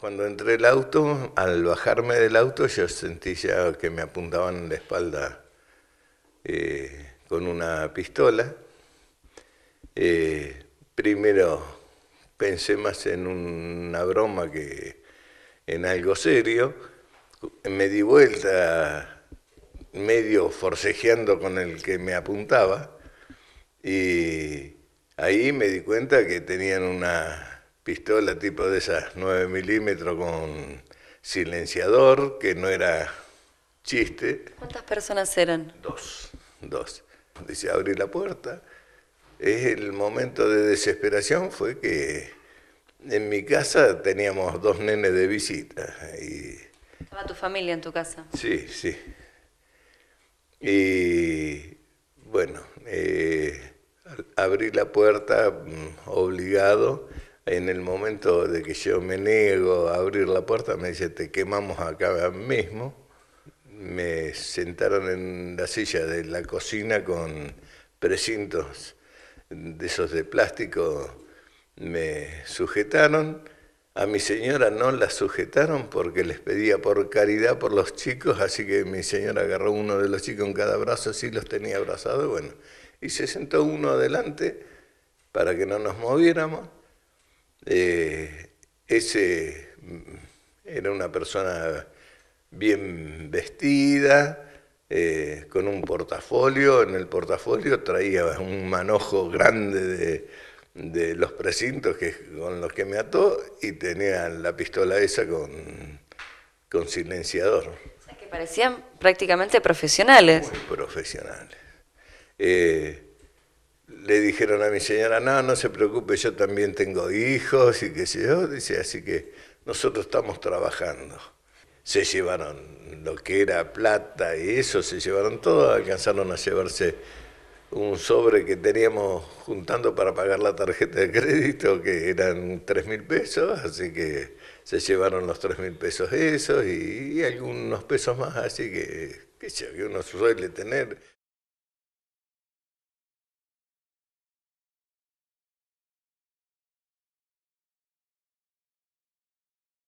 Cuando entré el auto, al bajarme del auto, yo sentí ya que me apuntaban en la espalda eh, con una pistola. Eh, primero pensé más en una broma que en algo serio. Me di vuelta medio forcejeando con el que me apuntaba y ahí me di cuenta que tenían una pistola tipo de esas 9 milímetros con silenciador, que no era chiste. ¿Cuántas personas eran? Dos, dos. Dice, abrí la puerta. El momento de desesperación fue que en mi casa teníamos dos nenes de visita. Y... ¿Estaba tu familia en tu casa? Sí, sí. Y bueno, eh, abrí la puerta mm, obligado en el momento de que yo me niego a abrir la puerta, me dice, te quemamos acá mismo. Me sentaron en la silla de la cocina con precintos de esos de plástico, me sujetaron. A mi señora no la sujetaron porque les pedía por caridad por los chicos, así que mi señora agarró uno de los chicos en cada brazo, así los tenía abrazados, bueno. Y se sentó uno adelante para que no nos moviéramos eh, ese mm, era una persona bien vestida, eh, con un portafolio. En el portafolio traía un manojo grande de, los precintos que, con los que me ató y tenía la pistola esa con, con silenciador. O sea, que parecían prácticamente profesionales. Muy profesionales. Eh, le dijeron a mi señora, no, no se preocupe, yo también tengo hijos y qué sé yo, dice, así que nosotros estamos trabajando. Se llevaron lo que era plata y eso, se llevaron todo, alcanzaron a llevarse un sobre que teníamos juntando para pagar la tarjeta de crédito, que eran tres mil pesos, así que se llevaron los tres mil pesos esos y, algunos pesos más, así que, qué sé yo, uno suele tener.